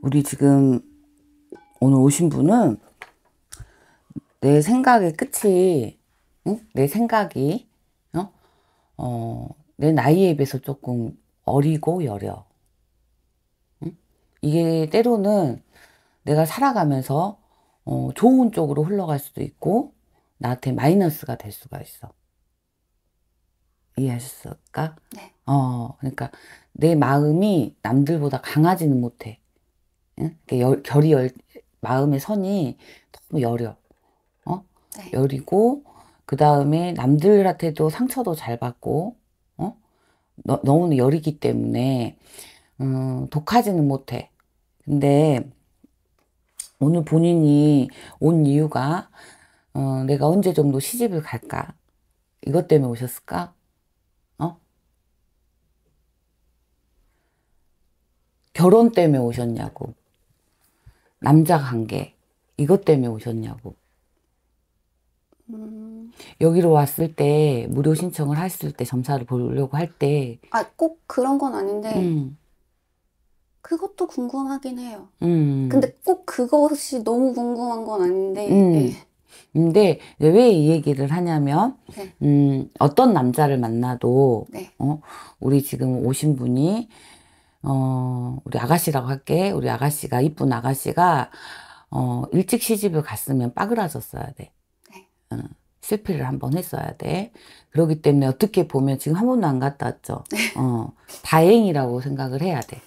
우리 지금 오늘 오신 분은 내 생각의 끝이, 응? 내 생각이, 어? 어, 내 나이에 비해서 조금 어리고 여려. 응? 이게 때로는 내가 살아가면서 어, 좋은 쪽으로 흘러갈 수도 있고, 나한테 마이너스가 될 수가 있어. 이해하셨을까? 네. 어, 그러니까 내 마음이 남들보다 강하지는 못해. 예? 열, 결이 열, 마음의 선이 너무 여려. 어? 네. 여리고, 그 다음에 남들한테도 상처도 잘 받고, 어? 너, 너무 여리기 때문에, 음, 독하지는 못해. 근데, 오늘 본인이 온 이유가, 어, 내가 언제 정도 시집을 갈까? 이것 때문에 오셨을까? 어? 결혼 때문에 오셨냐고. 남자 관계 이것 때문에 오셨냐고. 음... 여기로 왔을 때 무료 신청을 했을 때 점사를 보려고 할 때아꼭 그런 건 아닌데 음. 그것도 궁금하긴 해요. 음. 근데 꼭 그것이 너무 궁금한 건 아닌데. 음. 네. 근데 왜 이 얘기를 하냐면 네. 음, 어떤 남자를 만나도 네. 어, 우리 지금 오신 분이 어, 우리 아가씨라고 할게. 우리 아가씨가, 이쁜 아가씨가, 어, 일찍 시집을 갔으면 빠그라졌어야 돼. 네. 어, 실패를 한번 했어야 돼. 그러기 때문에 어떻게 보면 지금 한 번도 안 갔다 왔죠. 어, 다행이라고 생각을 해야 돼.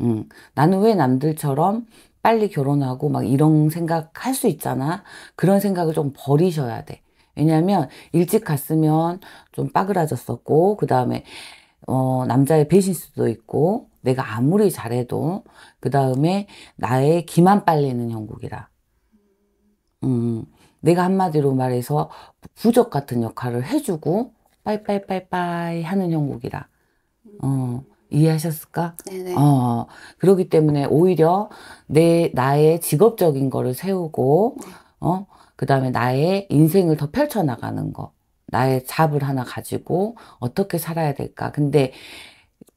음, 나는 왜 남들처럼 빨리 결혼하고 막 이런 생각 할 수 있잖아. 그런 생각을 좀 버리셔야 돼. 왜냐면 일찍 갔으면 좀 빠그라졌었고, 그 다음에, 어, 남자의 배신 수도 있고, 내가 아무리 잘해도 그 다음에 나의 기만 빨리는 형국이라. 음, 음, 내가 한마디로 말해서 부적 같은 역할을 해주고 빠이빠이빠이빠이 하는 형국이라. 어, 이해하셨을까? 네네. 어, 그러기 때문에 오히려 내 나의 직업적인 거를 세우고 어, 그 다음에 나의 인생을 더 펼쳐나가는 거. 나의 잡을 하나 가지고 어떻게 살아야 될까. 근데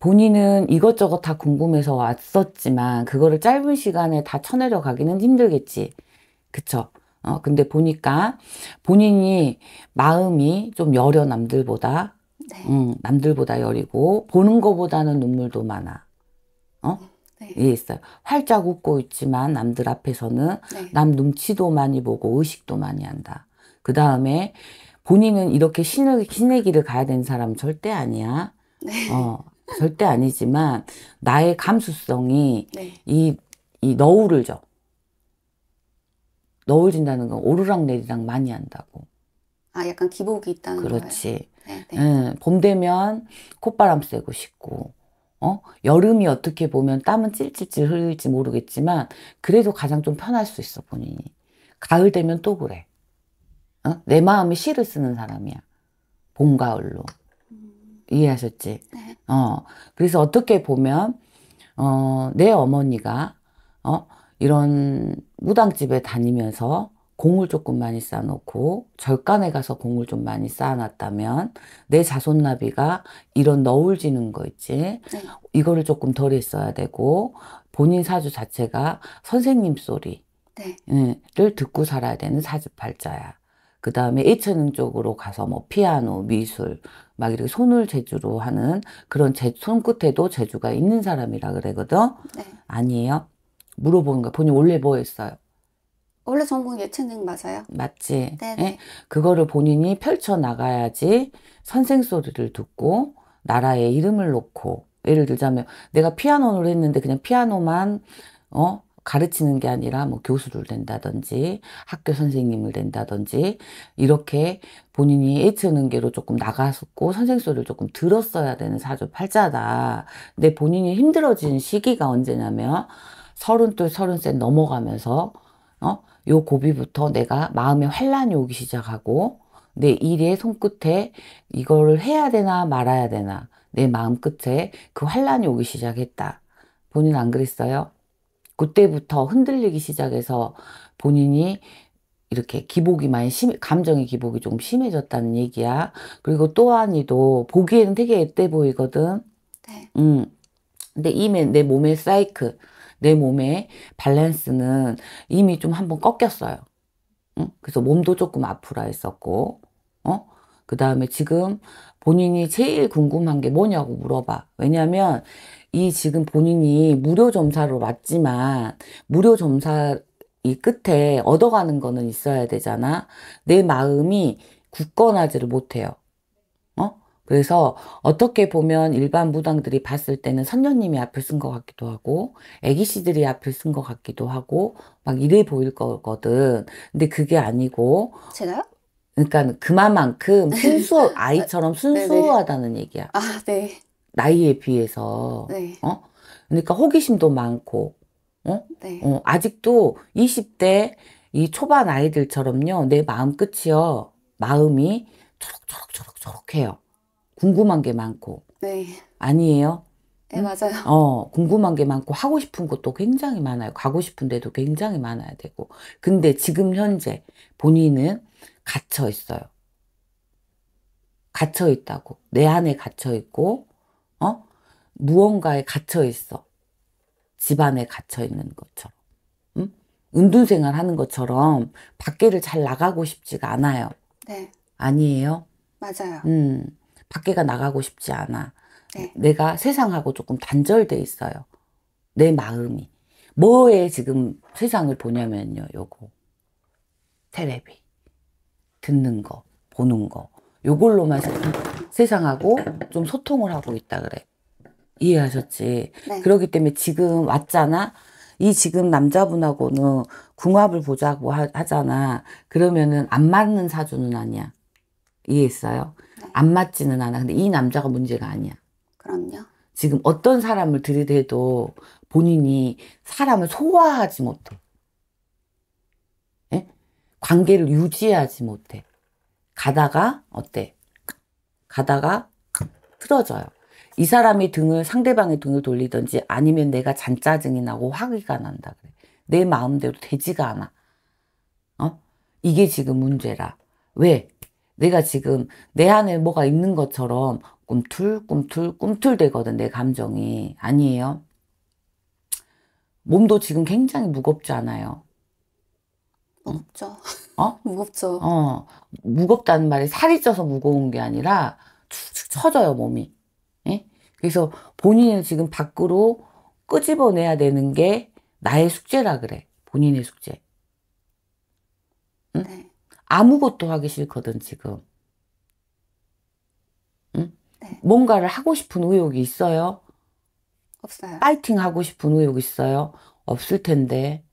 본인은 이것저것 다 궁금해서 왔었지만 그거를 짧은 시간에 다 쳐내려 가기는 힘들겠지. 그쵸? 어, 근데 보니까 본인이 마음이 좀 여려 남들보다 네. 음, 남들보다 여리고 보는 것보다는 눈물도 많아. 어? 네. 예, 있어요. 활짝 웃고 있지만 남들 앞에서는 네. 남 눈치도 많이 보고 의식도 많이 한다. 그 다음에 본인은 이렇게 신의, 신의 길을 가야 되는 사람 절대 아니야. 네. 어, 절대 아니지만 나의 감수성이 네. 이, 이 너울을 져. 너울 진다는 건 오르락 내리락 많이 한다고. 아 약간 기복이 있다는 거예요. 그렇지. 네, 네. 응, 봄 되면 콧바람 쐬고 싶고 어? 여름이 어떻게 보면 땀은 찔찔찔 흘릴지 모르겠지만 그래도 가장 좀 편할 수 있어 본인이. 가을 되면 또 그래. 어? 내 마음이 시를 쓰는 사람이야. 봄 가을로. 이해하셨지? 네. 어. 그래서 어떻게 보면, 어, 내 어머니가, 어, 이런 무당집에 다니면서 공을 조금 많이 쌓아놓고 절간에 가서 공을 좀 많이 쌓아놨다면 내 자손나비가 이런 너울 지는 거 있지 네. 이거를 조금 덜 했어야 되고 본인 사주 자체가 선생님 소리를 네. 예, 듣고 살아야 되는 사주팔자야 그 다음에 예체능 쪽으로 가서 뭐 피아노, 미술, 막 이렇게 손을 제주로 하는 그런 제 손끝에도 제주가 있는 사람이라 그러거든. 네. 아니에요? 물어보는 거야. 본인 원래 뭐 했어요? 원래 전공 예체능 맞아요? 맞지. 네 예? 네. 그거를 본인이 펼쳐 나가야지 선생 소리를 듣고 나라의 이름을 놓고 예를 들자면 내가 피아노를 했는데 그냥 피아노만 어 가르치는 게 아니라 뭐 교수를 된다든지 학교 선생님을 된다든지 이렇게 본인이 애 H는 개로 조금 나갔고 었 선생 소리를 조금 들었어야 되는 사주팔자다. 근데 본인이 힘들어진 시기가 언제냐면 서른 또 서른 셋 넘어가면서 어? 요 고비부터 내가 마음에 환란이 오기 시작하고 내 일의 손끝에 이거를 해야 되나 말아야 되나 내 마음 끝에 그 환란이 오기 시작했다. 본인 안 그랬어요? 그때부터 흔들리기 시작해서 본인이 이렇게 기복이 많이 심, 감정의 기복이 좀 심해졌다는 얘기야. 그리고 또한이도 보기에는 되게 앳돼 보이거든. 네. 음. 근데 이미 내 몸의 사이크내 몸의 밸런스는 이미 좀 한번 꺾였어요. 응? 그래서 몸도 조금 아프라 했었고, 어? 그 다음에 지금 본인이 제일 궁금한 게 뭐냐고 물어봐. 왜냐면 이 지금 본인이 무료 점사로 왔지만 무료 점사 이 끝에 얻어가는 거는 있어야 되잖아. 내 마음이 굳건하지를 못해요. 어? 그래서 어떻게 보면 일반 무당들이 봤을 때는 선녀님이 앞을 쓴 것 같기도 하고 애기씨들이 앞을 쓴 것 같기도 하고 막 이래 보일 거거든. 근데 그게 아니고 제가요? 그러니까 그만큼 순수 아이처럼 아, 네, 네. 순수하다는 얘기야. 아 네. 나이에 비해서 네. 어 그러니까 호기심도 많고 어? 네. 어 아직도 20대 이 초반 아이들처럼요 내 마음 끝이요 마음이 초록초록초록초록해요 궁금한 게 많고 네. 아니에요? 네 맞아요. 어 궁금한 게 많고 하고 싶은 것도 굉장히 많아요. 가고 싶은데도 굉장히 많아야 되고 근데 지금 현재 본인은 갇혀 있어요. 갇혀 있다고 내 안에 갇혀 있고 어? 무언가에 갇혀 있어. 집안에 갇혀 있는 것처럼. 응? 은둔생활 하는 것처럼 밖에를 잘 나가고 싶지가 않아요. 네. 아니에요? 맞아요. 음. 밖에가 나가고 싶지 않아. 네. 내가 세상하고 조금 단절돼 있어요. 내 마음이. 뭐에 지금 세상을 보냐면요, 요거. 테레비. 듣는 거, 보는 거. 요걸로만 세상하고 좀 소통을 하고 있다 그래. 이해하셨지? 네. 그렇기 때문에 지금 왔잖아. 이 지금 남자분하고는 궁합을 보자고 하, 잖아 그러면은 안 맞는 사주는 아니야. 이해했어요? 네. 안 맞지는 않아. 근데 이 남자가 문제가 아니야. 그럼요. 지금 어떤 사람을 들이대도 본인이 사람을 소화하지 못해. 예? 관계를 유지하지 못해. 가다가 어때? 가다가 틀어져요. 이 사람이 등을 상대방의 등을 돌리든지 아니면 내가 잔짜증이 나고 화기가 난다 그래. 내 마음대로 되지가 않아. 어? 이게 지금 문제라. 왜? 내가 지금 내 안에 뭐가 있는 것처럼 꿈틀 꿈틀 꿈틀 되거든 내 감정이 아니에요. 몸도 지금 굉장히 무겁지 않아요. 무겁죠. 어? 무겁죠. 어. 무겁다는 말이 살이 쪄서 무거운 게 아니라 축축 처져요, 몸이. 예? 그래서 본인은 지금 밖으로 끄집어내야 되는 게 나의 숙제라 그래. 본인의 숙제. 응? 네. 아무것도 하기 싫거든, 지금. 응? 네. 뭔가를 하고 싶은 의욕이 있어요? 없어요. 파이팅 하고 싶은 의욕 있어요? 없을 텐데.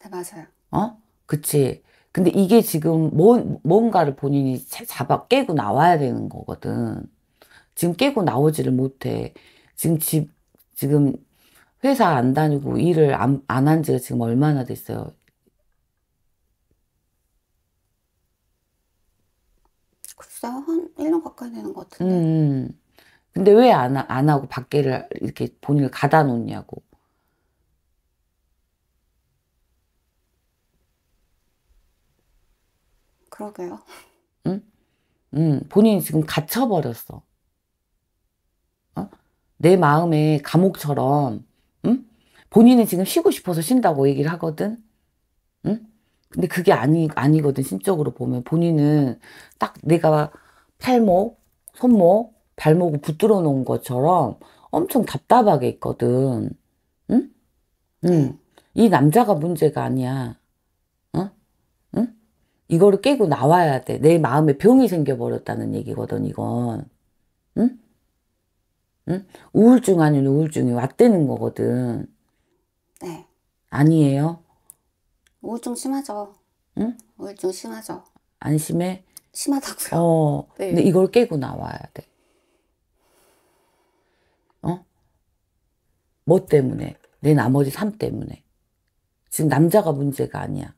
네, 맞아요. 어? 그치. 근데 이게 지금 뭔, 뭔가를 본인이 잡아 깨고 나와야 되는 거거든. 지금 깨고 나오지를 못해. 지금 집, 지금 회사 안 다니고 일을 안, 안 한 지가 지금 얼마나 됐어요? 글쎄, 한 1년 가까이 되는 것 같은데. 음, 음. 근데 왜 안, 안 하고 밖에를 이렇게 본인을 가다 놓냐고. 그러게요. 응? 응, 본인이 지금 갇혀버렸어. 어? 내 마음의 감옥처럼, 응? 본인이 지금 쉬고 싶어서 쉰다고 얘기를 하거든? 응? 근데 그게 아니, 아니거든, 심적으로 보면. 본인은 딱 내가 팔목, 손목, 발목을 붙들어 놓은 것처럼 엄청 답답하게 있거든. 응? 응. 네. 이 남자가 문제가 아니야. 이거를 깨고 나와야 돼. 내 마음에 병이 생겨버렸다는 얘기거든, 이건. 응? 응? 우울증 아닌 우울증이 왔다는 거거든. 네. 아니에요? 우울증 심하죠. 응? 우울증 심하죠. 안 심해? 심하다고요. 어. 네. 근데 이걸 깨고 나와야 돼. 어? 뭐 때문에? 내 나머지 삶 때문에. 지금 남자가 문제가 아니야.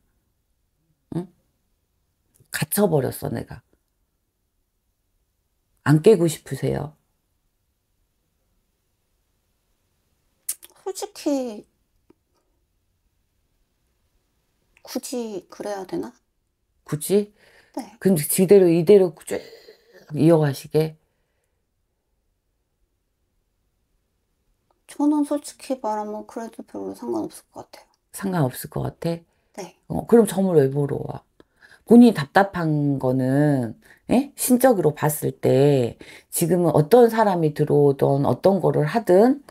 갇혀버렸어, 내가. 안 깨고 싶으세요? 솔직히, 굳이 그래야 되나? 굳이? 네. 근데 지대로 이대로 쭉 이어가시게? 저는 솔직히 말하면 그래도 별로 상관없을 것 같아요. 상관없을 것 같아? 네. 어, 그럼 점을 왜 보러 와? 본인이 답답한 거는 예? 신적으로 봤을 때 지금은 어떤 사람이 들어오던 어떤 거를 하든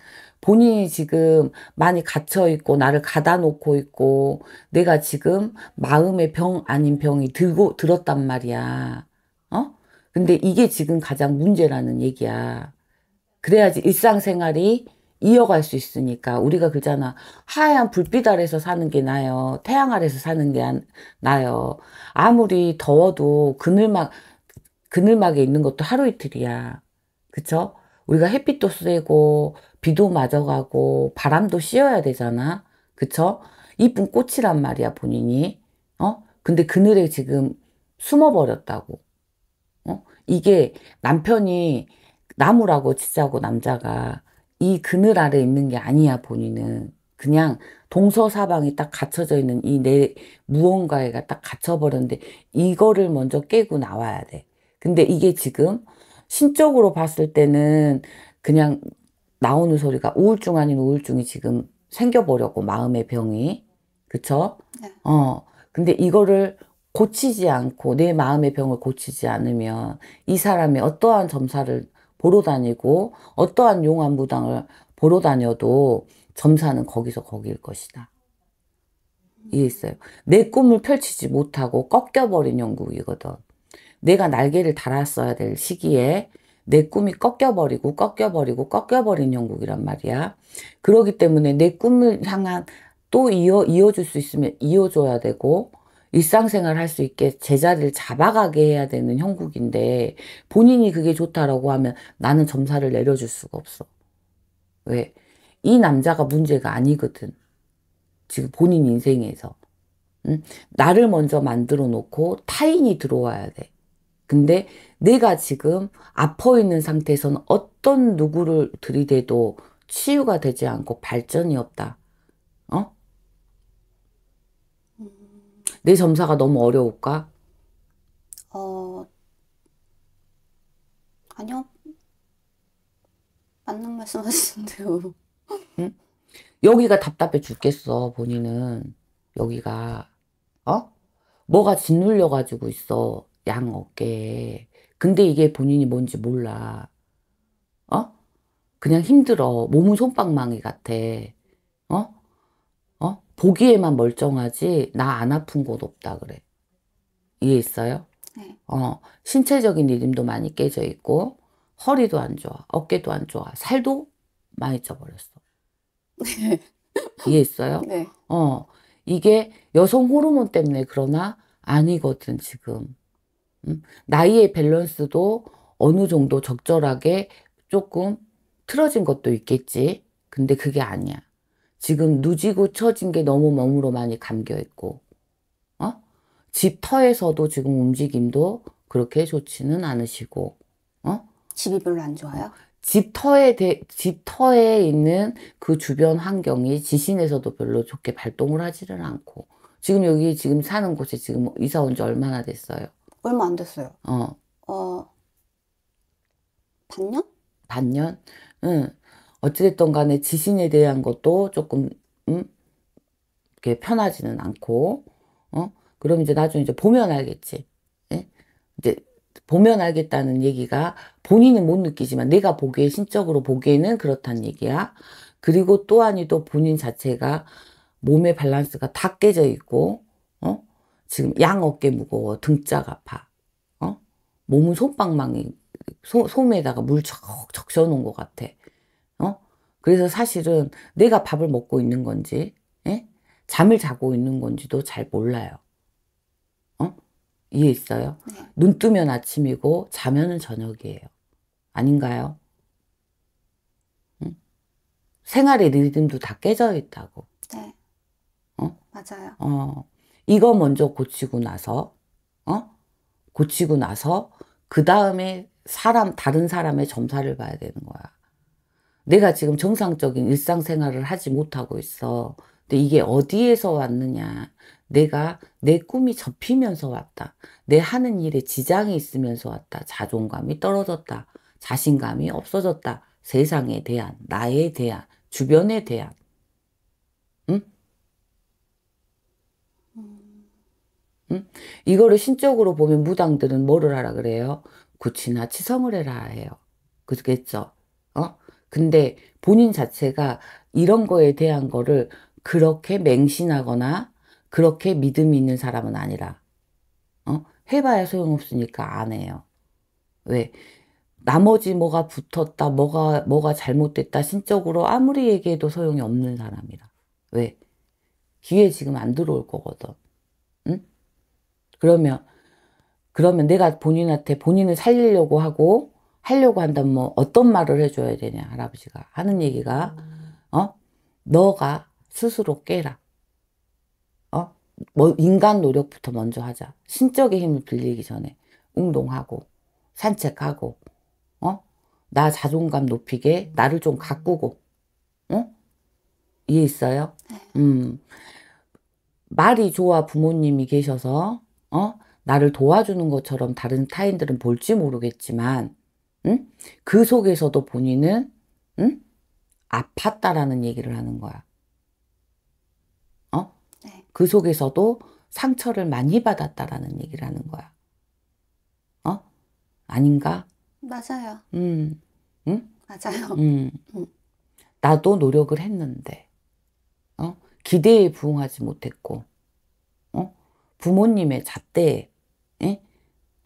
본인이 지금 많이 갇혀 있고 나를 가다 놓고 있고 내가 지금 마음의 병 아닌 병이 들고 들었단 말이야. 어? 근데 이게 지금 가장 문제라는 얘기야. 그래야지 일상생활이 이어갈 수 있으니까 우리가 그잖아 하얀 불빛 아래서 사는 게 나요 아 태양 아래서 사는 게 나요 아 아무리 더워도 그늘막 그늘막에 있는 것도 하루 이틀이야 그쵸 우리가 햇빛도 쐬고 비도 맞아가고 바람도 씌어야 되잖아 그쵸 이쁜 꽃이란 말이야 본인이 어 근데 그늘에 지금 숨어버렸다고 어 이게 남편이 나무라고 치자고 남자가 이 그늘 아래 있는 게 아니야 본인은 그냥 동서사방이 딱 갇혀져 있는 이 내 무언가에가 딱 갇혀버렸는데 이거를 먼저 깨고 나와야 돼 근데 이게 지금 신적으로 봤을 때는 그냥 나오는 소리가 우울증 아닌 우울증이 지금 생겨버렸고 마음의 병이 그쵸? 네. 어 근데 이거를 고치지 않고 내 마음의 병을 고치지 않으면 이 사람이 어떠한 점사를 보러 다니고 어떠한 용암 무당을 보러 다녀도 점사는 거기서 거기일 것이다. 이해했어요? 내 꿈을 펼치지 못하고 꺾여버린 영국이거든. 내가 날개를 달았어야 될 시기에 내 꿈이 꺾여버리고 꺾여버리고 꺾여버린 영국이란 말이야. 그러기 때문에 내 꿈을 향한 또 이어, 이어줄 수 있으면 이어줘야 되고 일상생활 할 수 있게 제자를 잡아가게 해야 되는 형국인데 본인이 그게 좋다라고 하면 나는 점사를 내려줄 수가 없어. 왜? 이 남자가 문제가 아니거든. 지금 본인 인생에서. 응? 나를 먼저 만들어 놓고 타인이 들어와야 돼. 근데 내가 지금 아파 있는 상태에서는 어떤 누구를 들이대도 치유가 되지 않고 발전이 없다. 어? 내 점사가 너무 어려울까? 어, 아니요. 맞는 말씀 하시는데요. 응? 여기가 답답해 죽겠어, 본인은. 여기가. 어? 뭐가 짓눌려가지고 있어, 양 어깨에. 근데 이게 본인이 뭔지 몰라. 어? 그냥 힘들어. 몸은 손방망이 같아. 어? 보기에만 멀쩡하지 나 안 아픈 곳 없다 그래. 이해했어요? 네. 어, 신체적인 리듬도 많이 깨져 있고 허리도 안 좋아, 어깨도 안 좋아, 살도 많이 쪄버렸어. 네. 이해했어요? 네. 어, 이게 여성 호르몬 때문에 그러나 아니거든 지금. 음? 나이의 밸런스도 어느 정도 적절하게 조금 틀어진 것도 있겠지. 근데 그게 아니야. 지금 누지고 처진 게 너무 몸으로 많이 감겨 있고 어? 집 터에서도 지금 움직임도 그렇게 좋지는 않으시고 어? 집이 별로 안 좋아요? 집 터에 대, 집 터에 있는 그 주변 환경이 지신에서도 별로 좋게 발동을 하지는 않고 지금 여기 지금 사는 곳에 지금 이사 온 지 얼마나 됐어요? 얼마 안 됐어요. 어. 어. 반년? 반년? 응. 어찌됐든 간에 지신에 대한 것도 조금 음? 이렇게 편하지는 않고 어? 그럼 이제 나중에 이제 보면 알겠지. 예? 이제 보면 알겠다는 얘기가 본인은 못 느끼지만 내가 보기에 신적으로 보기에는 그렇단 얘기야. 그리고 또한이 도 본인 자체가 몸의 밸런스가 다 깨져 있고 어? 지금 양 어깨 무거워 등짝 아파 어? 몸은 솜방망이 소, 솜에다가 물 척척 셔놓은 것 같아 그래서 사실은 내가 밥을 먹고 있는 건지 에? 예? 잠을 자고 있는 건지도 잘 몰라요. 어? 이해했어요? 네. 눈 뜨면 아침이고 자면은 저녁이에요. 아닌가요? 응? 생활의 리듬도 다 깨져 있다고. 네. 어? 맞아요. 어. 이거 먼저 고치고 나서, 어? 고치고 나서, 그 다음에 사람, 다른 사람의 점사를 봐야 되는 거야. 내가 지금 정상적인 일상생활을 하지 못하고 있어. 근데 이게 어디에서 왔느냐. 내가 내 꿈이 접히면서 왔다. 내 하는 일에 지장이 있으면서 왔다. 자존감이 떨어졌다. 자신감이 없어졌다. 세상에 대한, 나에 대한, 주변에 대한. 응? 이거를 신적으로 보면 무당들은 뭐를 하라 그래요? 구치나 치성을 해라 해요. 그렇겠죠? 어? 근데 본인 자체가 이런 거에 대한 거를 그렇게 맹신하거나 그렇게 믿음이 있는 사람은 아니라 어? 해봐야 소용없으니까 안 해요. 왜? 나머지 뭐가 붙었다, 뭐가 뭐가 잘못됐다 신적으로 아무리 얘기해도 소용이 없는 사람이라. 왜? 기회 지금 안 들어올 거거든. 응? 그러면 그러면 내가 본인한테 본인을 살리려고 하고 하려고 한다면 뭐 어떤 말을 해줘야 되냐 할아버지가 하는 얘기가 어 너가 스스로 깨라 어뭐 인간 노력부터 먼저 하자 신적의 힘을 빌리기 전에 운동하고 산책하고 어나 자존감 높이게 나를 좀 가꾸고 어 이해 있어요 네. 음 말이 좋아 부모님이 계셔서 어 나를 도와주는 것처럼 다른 타인들은 볼지 모르겠지만 응? 그 속에서도 본인은 응? 아팠다라는 얘기를 하는 거야. 어? 네. 그 속에서도 상처를 많이 받았다라는 얘기를 하는 거야. 어? 아닌가? 맞아요. 음. 응? 맞아요. 음. 음. 나도 노력을 했는데. 어? 기대에 부응하지 못했고. 어? 부모님의 잣대에 에?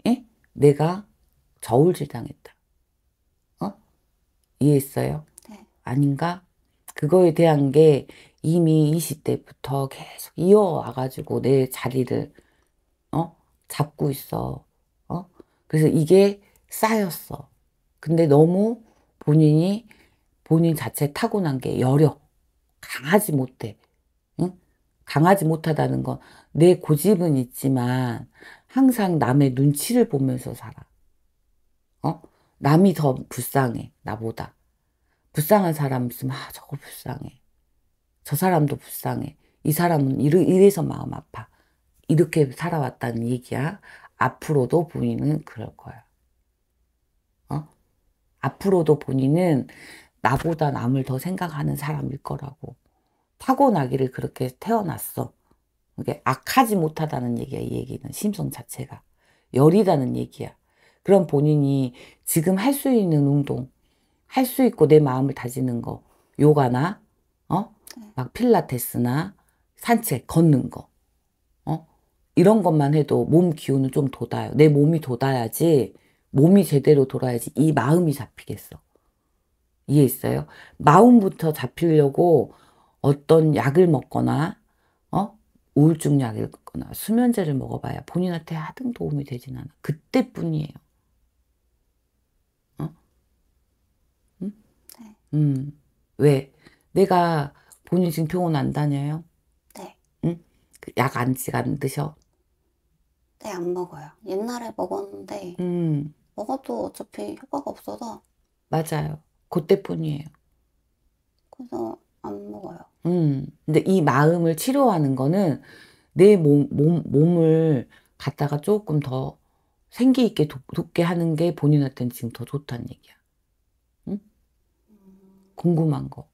에? 내가 저울질 당했다. 이해했어요? 네. 아닌가? 그거에 대한 게 이미 20대부터 계속 이어와가지고 내 자리를, 어? 잡고 있어. 어? 그래서 이게 쌓였어. 근데 너무 본인이 본인 자체 타고난 게 여려. 강하지 못해. 응? 강하지 못하다는 건 내 고집은 있지만 항상 남의 눈치를 보면서 살아. 어? 남이 더 불쌍해 나보다 불쌍한 사람 있으면 아 저거 불쌍해 저 사람도 불쌍해 이 사람은 이래, 이래서 마음 아파 이렇게 살아왔다는 얘기야 앞으로도 본인은 그럴 거야 어? 앞으로도 본인은 나보다 남을 더 생각하는 사람일 거라고 타고나기를 그렇게 태어났어 그게 악하지 못하다는 얘기야 이 얘기는 심성 자체가 열이다는 얘기야 그럼 본인이 지금 할 수 있는 운동, 할 수 있고 내 마음을 다지는 거, 요가나, 어? 네. 막 필라테스나 산책, 걷는 거, 어? 이런 것만 해도 몸 기운은 좀 돋아요. 내 몸이 돋아야지, 몸이 제대로 돌아야지 이 마음이 잡히겠어. 이해했어요? 마음부터 잡히려고 어떤 약을 먹거나, 어? 우울증 약을 먹거나 수면제를 먹어봐야 본인한테 하등 도움이 되진 않아. 그때뿐이에요. 음. 왜? 내가 본인 지금 병원 안 다녀요? 네. 응? 그 약안안 드셔? 네, 안 먹어요. 옛날에 먹었는데, 음. 먹어도 어차피 효과가 없어서, 맞아요. 그때뿐이에요. 그래서 안 먹어요. 음. 근데 이 마음을 치료하는 거는 내 몸, 몸, 몸을 갖다가 조금 더 생기 있게 돕, 게 하는 게 본인한테는 지금 더 좋다는 얘기야. 궁금한 거.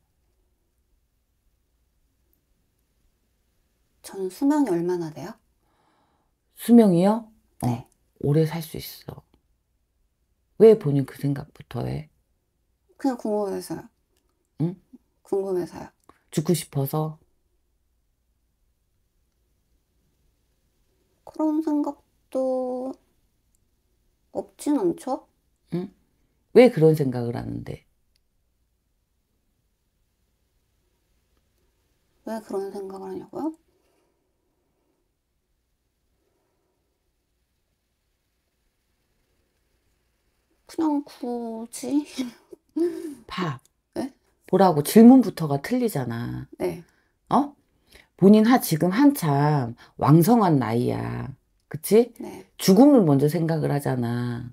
저는 수명이 얼마나 돼요? 수명이요? 어, 네. 오래 살 수 있어. 왜 본인 그 생각부터 해? 그냥 궁금해서요. 응? 궁금해서요. 죽고 싶어서? 그런 생각도 없진 않죠? 응? 왜 그런 생각을 하는데? 왜 그런 생각을 하냐고요? 그냥 굳이 봐. 네? 보라고 질문부터가 틀리잖아. 네. 어? 본인 하 지금 한참 왕성한 나이야. 그치? 네. 죽음을 먼저 생각을 하잖아.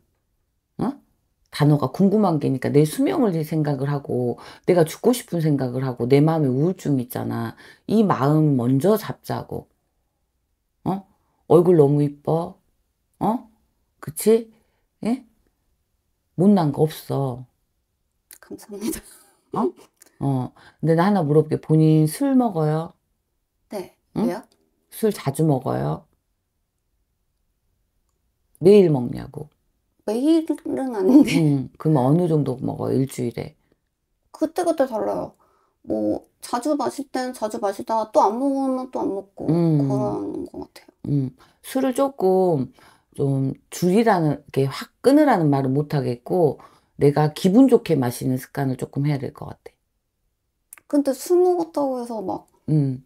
단어가 궁금한 게니까 내 수명을 생각을 하고 내가 죽고 싶은 생각을 하고 내 마음에 우울증 있잖아. 이 마음 먼저 잡자고. 어? 얼굴 너무 이뻐. 어? 그치? 예? 못난 거 없어. 감사합니다. 어? 어. 근데 나 하나 물어볼게. 본인 술 먹어요? 네. 응? 왜요? 술 자주 먹어요? 매일 먹냐고. 매일은 아닌데. 음, 그럼 어느 정도 먹어 일주일에? 그때그때 달라요. 뭐 자주 마실 땐 자주 마시다가 또 안 먹으면 또 안 먹고 음. 그런 것 같아요. 음, 술을 조금 좀 줄이라는 게 확 끊으라는 말은 못 하겠고 내가 기분 좋게 마시는 습관을 조금 해야 될 것 같아. 근데 술 먹었다고 해서 막 음.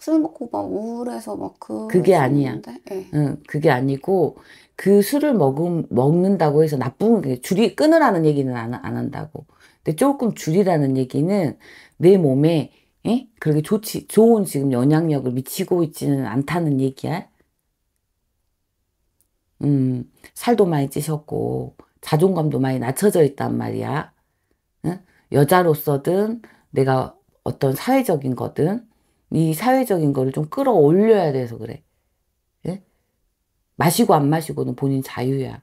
술 먹고 막 우울해서 막 그. 그게 아니야. 네. 응, 그게 아니고 그 술을 먹음, 먹는다고 해서 나쁜 게 그러니까 줄이 끊으라는 얘기는 안, 안 한다고. 근데 조금 줄이라는 얘기는 내 몸에 에? 예? 그렇게 좋지, 좋은 지금 영향력을 미치고 있지는 않다는 얘기야. 음, 살도 많이 찌셨고, 자존감도 많이 낮춰져 있단 말이야. 응? 여자로서든, 내가 어떤 사회적인 거든, 이 사회적인 거를 좀 끌어올려야 돼서 그래. 예? 마시고 안 마시고는 본인 자유야.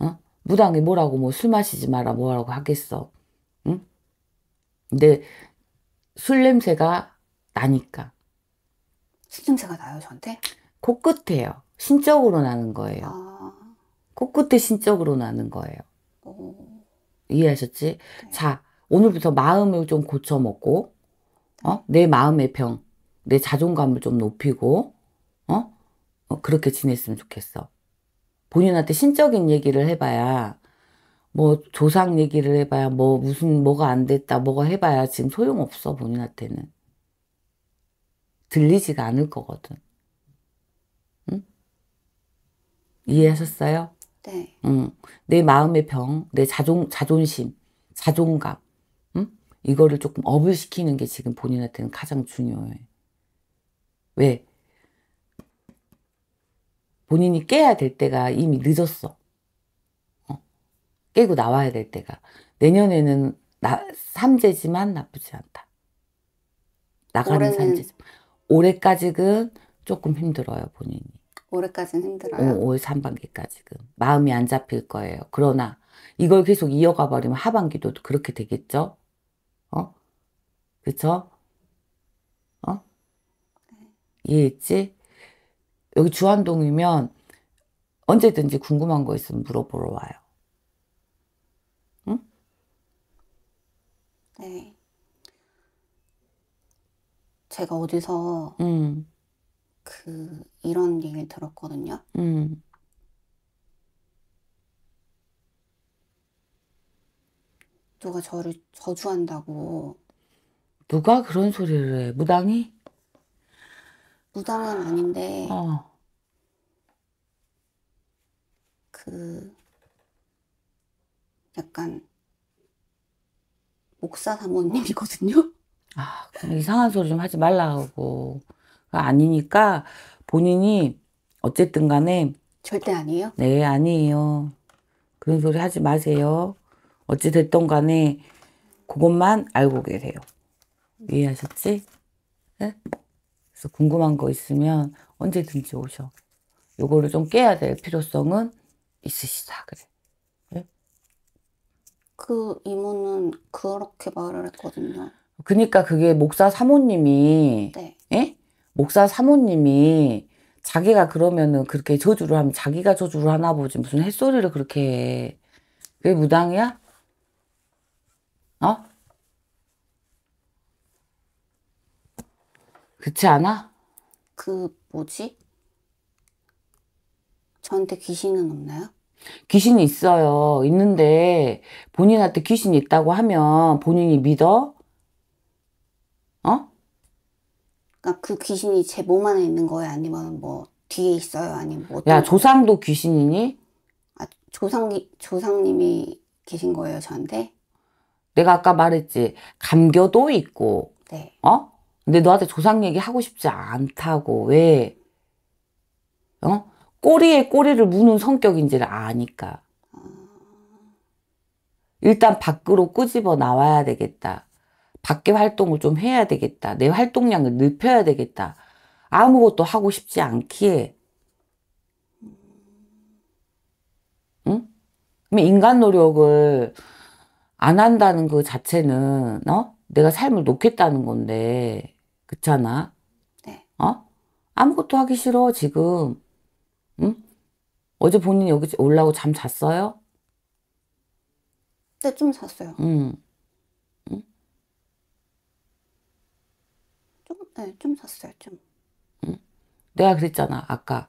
어? 무당이 뭐라고 뭐 술 마시지 마라 뭐라고 하겠어. 응? 근데 술 냄새가 나니까. 술 냄새가 나요, 저한테? 코끝에요. 신적으로 나는 거예요. 아... 코끝에 신적으로 나는 거예요. 오... 이해하셨지? 네. 자, 오늘부터 마음을 좀 고쳐먹고, 어? 네. 내 마음의 병. 내 자존감을 좀 높이고 어? 어 그렇게 지냈으면 좋겠어. 본인한테 신적인 얘기를 해봐야 뭐 조상 얘기를 해봐야 뭐 무슨 뭐가 안 됐다 뭐가 해봐야 지금 소용없어 본인한테는 들리지가 않을 거거든 응? 이해하셨어요? 네. 응. 내 마음의 병, 내 자존, 자존심, 자존감, 응? 이거를 조금 업을 시키는 게 지금 본인한테는 가장 중요해. 왜? 본인이 깨야 될 때가 이미 늦었어. 어? 깨고 나와야 될 때가. 내년에는 나, 삼재지만 나쁘지 않다. 나가는 올해는... 삼재지. 올해까지는 조금 힘들어요, 본인이. 올해까지는 힘들어요. 어, 올 상반기까지는. 마음이 안 잡힐 거예요. 그러나 이걸 계속 이어가 버리면 하반기도 그렇게 되겠죠? 어? 그쵸? 얘 있지? 여기 주한동이면 언제든지 궁금한 거 있으면 물어보러 와요. 응? 네. 제가 어디서 음. 그 이런 얘기를 들었거든요. 음. 누가 저를 저주한다고. 누가 그런 소리를 해? 무당이? 무당은 아닌데 어. 그 약간 목사 사모님이거든요. 아, 이상한 소리 좀 하지 말라 고 아니니까 본인이 어쨌든 간에 절대 아니에요? 네, 아니에요. 그런 소리 하지 마세요. 어찌 됐던 간에 그것만 알고 계세요. 이해하셨지? 네? 그래서 궁금한 거 있으면 언제든지 오셔. 요거를 좀 깨야 될 필요성은 있으시다. 그래. 그래? 예? 그 이모는 그렇게 말을 했거든요. 그니까 그게 목사 사모님이 네. 에? 예? 목사 사모님이 자기가 그러면은 그렇게 저주를 하면 자기가 저주를 하나 보지 무슨 햇소리를 그렇게 해. 그 무당이야? 어? 그렇지 않아? 그 뭐지? 저한테 귀신은 없나요? 귀신 있어요. 있는데 본인한테 귀신 있다고 하면 본인이 믿어? 어? 그러니까 그 귀신이 제 몸 안에 있는 거예요? 아니면 뭐 뒤에 있어요? 아니면 뭐야 조상도 귀신이니? 아, 조상 조상님이 계신 거예요 저한테? 내가 아까 말했지 감겨도 있고 네. 어? 근데 너한테 조상 얘기 하고 싶지 않다고. 왜? 어? 꼬리에 꼬리를 무는 성격인지를 아니까. 일단 밖으로 끄집어 나와야 되겠다. 밖에 활동을 좀 해야 되겠다. 내 활동량을 늘펴야 되겠다. 아무것도 하고 싶지 않기에. 응? 그럼 인간 노력을 안 한다는 그 자체는, 어? 내가 삶을 놓겠다는 건데, 그렇잖아. 네. 어? 아무것도 하기 싫어 지금. 응? 어제 본인 여기 올라오고 잠 잤어요? 네, 좀 잤어요. 응. 응? 좀, 네, 좀 잤어요, 좀. 응? 내가 그랬잖아, 아까.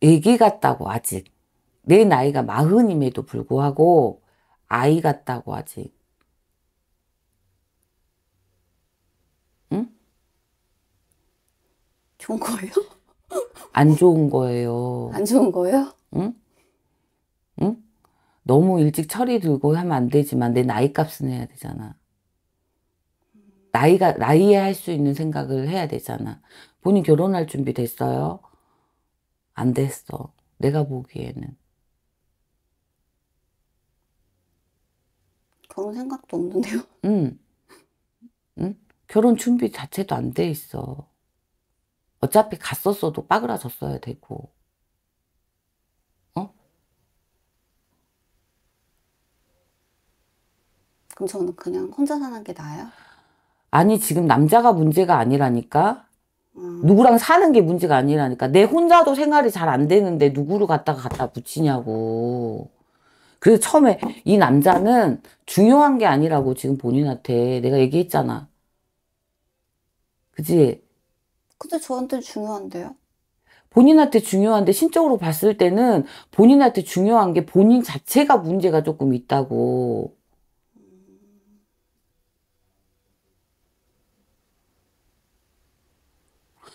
애기 같다고, 아직. 내 나이가 마흔임에도 불구하고, 아이 같다고, 아직. 좋은 거예요? 안 좋은 거예요. 안 좋은 거예요? 응? 응? 너무 일찍 철이 들고 하면 안 되지만 내 나이 값은 해야 되잖아. 나이가 나이에 할 수 있는 생각을 해야 되잖아. 본인 결혼할 준비 됐어요? 안 됐어. 내가 보기에는. 결혼 생각도 없는데요? 응. 응? 결혼 준비 자체도 안 돼 있어. 어차피 갔었어도 빠그라졌어야 되고 어? 그럼 저는 그냥 혼자 사는 게 나아요? 아니 지금 남자가 문제가 아니라니까 음. 누구랑 사는 게 문제가 아니라니까 내 혼자도 생활이 잘 안 되는데 누구를 갖다가 갖다 붙이냐고 그래서 처음에 이 남자는 중요한 게 아니라고 지금 본인한테 내가 얘기했잖아 그지 근데 저한테 중요한데요? 본인한테 중요한데 신적으로 봤을 때는 본인한테 중요한 게 본인 자체가 문제가 조금 있다고.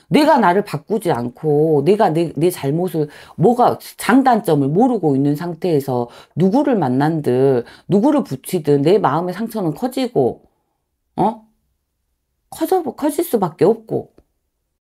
내가 나를 바꾸지 않고 내가 내, 내 잘못을 뭐가 장단점을 모르고 있는 상태에서 누구를 만난들 누구를 붙이든 내 마음의 상처는 커지고 어 커져 커질 수밖에 없고